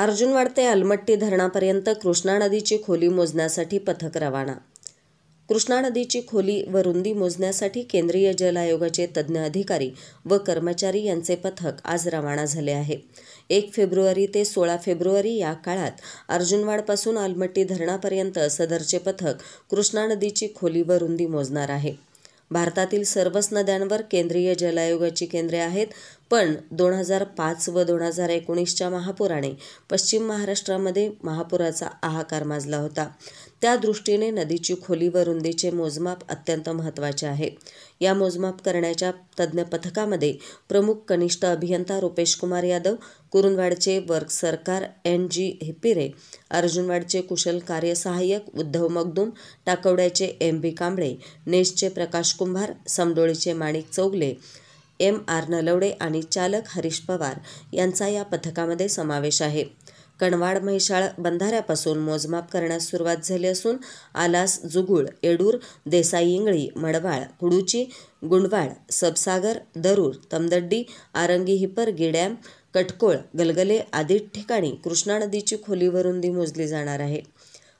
अर्जुनवाड ते अलमट्टी धरणापर्यंत कृष्णा नदीची खोली मोजण्यासाठी पथक रवाना कृष्णा नदीची खोली व रुंदी मोजण्यासाठी केंद्रीय जल आयोगाचे तज्ज्ञ अधिकारी व कर्मचारी यांचे पथक आज रवाना झाले आहे एक फेब्रुवारी ते सोळा फेब्रुवारी या काळात अर्जुनवाडपासून अलमट्टी धरणापर्यंत सदरचे पथक कृष्णा नदीची खोली व रुंदी मोजणार आहे भारतातील सर्वच नद्यांवर केंद्रीय जल आयोगाची केंद्रे आहेत पण दोन हजार पाच व दोन हजार एकोणीसच्या महापुराने पश्चिम महाराष्ट्रामध्ये महापुराचा आहाकार माजला होता त्या दृष्टीने नदीची खोली व रुंदीचे मोजमाप अत्यंत महत्त्वाचे आहे या मोजमाप करण्याच्या तज्ज्ञ पथकामध्ये प्रमुख कनिष्ठ अभियंता रुपेश कुमार यादव कुरुंदवाडचे वर्ग सरकार एन जी हिपिरे अर्जुनवाडचे कुशल कार्यसहाय्यक उद्धव मगदूम टाकवड्याचे एम बी कांबळे नेसचे प्रकाश कुंभार समडोळीचे माणिक चौगले एम आर नलवडे आणि चालक हरीश पवार यांचा या पथकामध्ये समावेश आहे कणवाड म्हैसाळ बंधाऱ्यापासून मोजमाप करण्यास सुरुवात झाली असून आलास जुगुळ एडूर देसाई इंगळी मडवाळ कुडुची गुंडवाळ सबसागर दरूर तमदड्डी आरंगी हिपर गिड्याम कटकोळ गलगले आदी ठिकाणी कृष्णा नदीची खोलीवरून दी मोजली जाणार आहे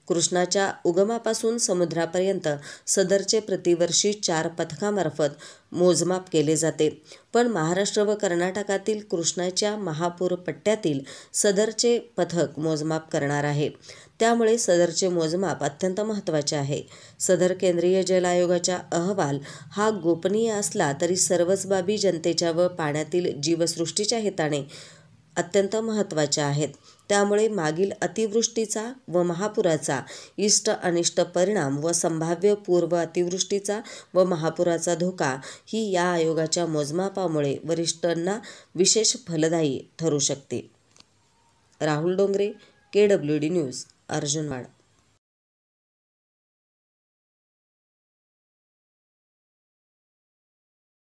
कृष्णाच्या उगमापासून समुद्रापर्यंत सदरचे प्रतिवर्षी चार पथकामार्फत मोजमाप केले जाते पण महाराष्ट्र व कर्नाटकातील कृष्णाच्या महापूर पट्ट्यातील सदरचे पथक मोजमाप करणार आहे त्यामुळे सदरचे मोजमाप अत्यंत महत्त्वाचे आहे सदर केंद्रीय जल आयोगाचा अहवाल हा गोपनीय असला तरी सर्वच बाबी जनतेच्या व पाण्यातील जीवसृष्टीच्या हिताने अत्यंत महत्त्वाच्या आहेत त्यामुळे मागील अतिवृष्टीचा व महापुराचा इष्ट अनिष्ट परिणाम व संभाव्य पूर्व अतिवृष्टीचा व महापुराचा धोका ही या आयोगाच्या मोजमापामुळे वरिष्ठांना विशेष फलदायी ठरू शकते Rahul Dongre K W D news अर्जुनवाडा